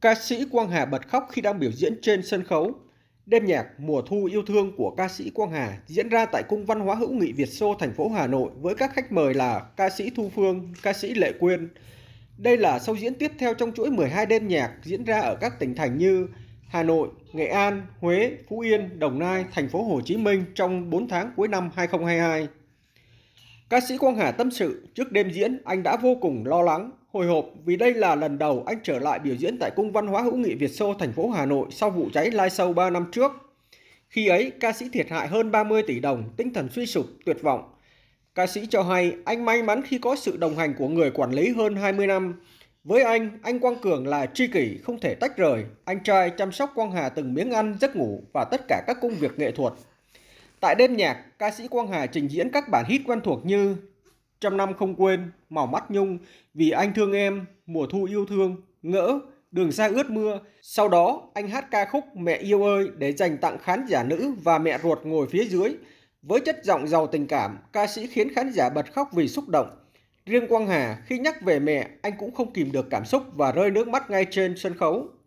Ca sĩ Quang Hà bật khóc khi đang biểu diễn trên sân khấu. Đêm nhạc Mùa thu yêu thương của ca sĩ Quang Hà diễn ra tại Cung văn hóa hữu nghị Việt Xô thành phố Hà Nội với các khách mời là ca sĩ Thu Phương, ca sĩ Lệ Quyên. Đây là sâu diễn tiếp theo trong chuỗi 12 đêm nhạc diễn ra ở các tỉnh thành như Hà Nội, Nghệ An, Huế, Phú Yên, Đồng Nai, thành phố Hồ Chí Minh trong 4 tháng cuối năm 2022. Ca sĩ Quang Hà tâm sự, trước đêm diễn anh đã vô cùng lo lắng, hồi hộp vì đây là lần đầu anh trở lại biểu diễn tại Cung Văn hóa Hữu nghị Việt Xô thành phố Hà Nội sau vụ cháy live show 3 năm trước. Khi ấy, ca sĩ thiệt hại hơn 30 tỷ đồng, tinh thần suy sụp, tuyệt vọng. Ca sĩ cho hay anh may mắn khi có sự đồng hành của người quản lý hơn 20 năm. Với anh, anh Quang Cường là tri kỷ, không thể tách rời. Anh trai chăm sóc Quang Hà từng miếng ăn, giấc ngủ và tất cả các công việc nghệ thuật. Tại đêm nhạc, ca sĩ Quang Hà trình diễn các bản hit quen thuộc như Trăm năm không quên, Màu mắt nhung, Vì anh thương em, Mùa thu yêu thương, Ngỡ, Đường xa ướt mưa. Sau đó, anh hát ca khúc Mẹ yêu ơi để dành tặng khán giả nữ và mẹ ruột ngồi phía dưới. Với chất giọng giàu tình cảm, ca sĩ khiến khán giả bật khóc vì xúc động. Riêng Quang Hà, khi nhắc về mẹ, anh cũng không kìm được cảm xúc và rơi nước mắt ngay trên sân khấu.